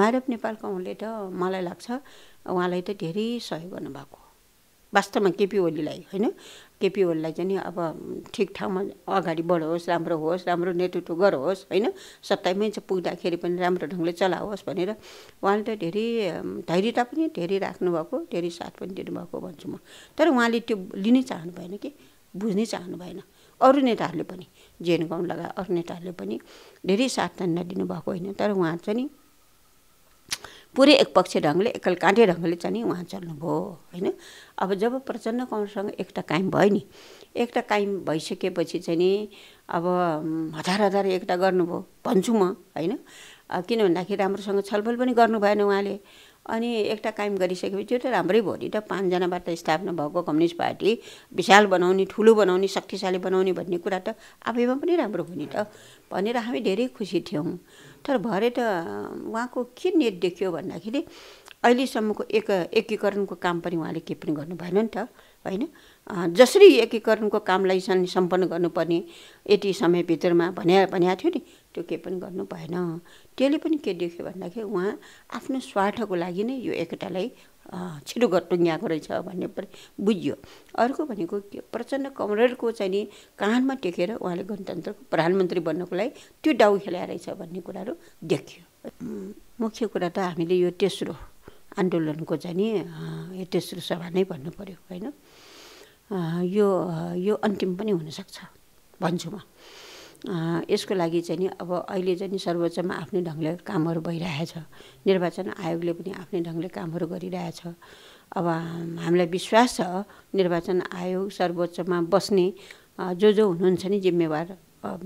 माधव नेपालको उहाँले त मलाई लाग्छ उहाँलाई त धेरै सहयोग गर्नुभएको वास्तवमा केपी ओलीलाई होइन केपी ओलीलाई चाहिँ अब ठिक ठाउँमा अगाडि बढोस् राम्रो होस् राम्रो नेतृत्व गरोस् होइन सत्तामै चाहिँ पुग्दाखेरि पनि राम्रो ढङ्गले चलाओस् भनेर उहाँले त धेरै धैर्यता पनि धेरै राख्नुभएको धेरै साथ पनि दिनुभएको भन्छु म तर उहाँले त्यो लिनै चाहनु भएन कि बुझ्नै चाहनु भएन अरू नेताहरूले पनि जेन गाउँ लगाए अरू नेताहरूले पनि धेरै साथ नदिनु भएको होइन तर उहाँ चाहिँ पुरै एकपक्षीय ढङ्गले काँटे ढङ्गले चाहिँ नि उहाँ चल्नुभयो होइन अब जब प्रचण्ड कमसँग एकटा कायम भयो नि एकटा कायम भइसकेपछि चाहिँ नि अब हजार हजार एकटा गर्नुभयो भन्छु म होइन किन भन्दाखेरि राम्रोसँग छलफल पनि गर्नु भएन उहाँले अनि एउटा काम गरिसकेपछि त्यो त राम्रै भयो नि त पाँचजनाबाट स्थापना भएको कम्युनिस्ट पार्टी विशाल बनाउने ठुलो बनाउने शक्तिशाली बनाउने भन्ने कुरा त आफैमा पनि राम्रो हो त भनेर हामी धेरै खुसी थियौँ तर भरे त उहाँको के नेट देखियो भन्दाखेरि अहिलेसम्मको एक एकीकरणको काम पनि उहाँले केही पनि गर्नु भएन नि त होइन जसरी एकीकरणको कामलाई सन् सम्पन्न गर्नुपर्ने यति समयभित्रमा भन्या भनेको थियो नि त्यो केही पनि गर्नु भएन त्यसले पनि के देख्यो भन्दाखेरि उहाँ आफ्नो स्वार्थको लागि नै यो एकतालाई छिटो घटुङ्ग्याएको रहेछ भन्ने पनि बुझियो अर्को भनेको के प्रचण्ड कमरेडको चाहिँ नि कानमा टेकेर उहाँले गणतन्त्रको प्रधानमन्त्री बन्नको लागि त्यो डाउ खेलाएर रहेछ भन्ने कुराहरू देखियो मुख्य कुरा त हामीले यो तेस्रो आन्दोलनको चाहिँ नि यो तेस्रो सभा नै भन्नु पऱ्यो होइन यो यो अन्तिम पनि हुनसक्छ भन्छु म यसको लागि चाहिँ नि अब अहिले चाहिँ नि सर्वोच्चमा आफ्नै ढङ्गले कामहरू भइरहेछ निर्वाचन आयोगले पनि आफ्नै ढङ्गले कामहरू गरिरहेछ अब हामीलाई विश्वास छ निर्वाचन आयोग सर्वोच्चमा बस्ने जो जो हुनुहुन्छ नि जिम्मेवार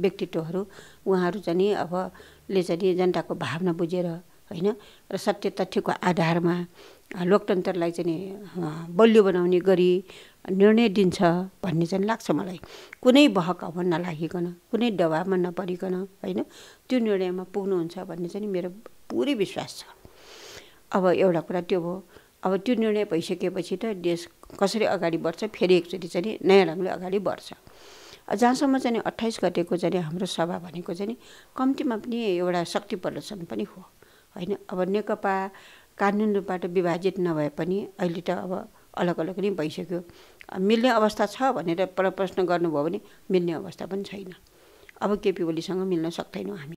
व्यक्तित्वहरू उहाँहरू चाहिँ नि अब ले चाहिँ नि जनताको भावना बुझेर होइन र सत्य तथ्यको आधारमा लोकतन्त्रलाई चाहिँ बलियो बनाउने गरी निर्णय दिन्छ भन्ने चाहिँ लाग्छ मलाई कुनै बहकाउमा नलागिकन कुनै दबावमा नपरिकन होइन त्यो निर्णयमा पुग्नुहुन्छ भन्ने चाहिँ मेरो पुरै विश्वास छ अब एउटा कुरा त्यो भयो अब त्यो निर्णय भइसकेपछि त देश कसरी अगाडि बढ्छ फेरि एकचोटि चाहिँ नयाँ ढङ्गले अगाडि बढ्छ जहाँसम्म चाहिँ अट्ठाइस गतेको चाहिँ हाम्रो सभा भनेको चाहिँ कम्तीमा पनि एउटा शक्ति प्रदर्शन पनि हो होइन अब नेकपा कानुन रूपबाट विभाजित नभए पनि अहिले त अब अलग अलग नै भइसक्यो मिल्ने अवस्था छ भनेर प्रश्न गर्नुभयो भने मिल्ने अवस्था पनि छैन अब केपी ओलीसँग मिल्न सक्दैनौँ हामी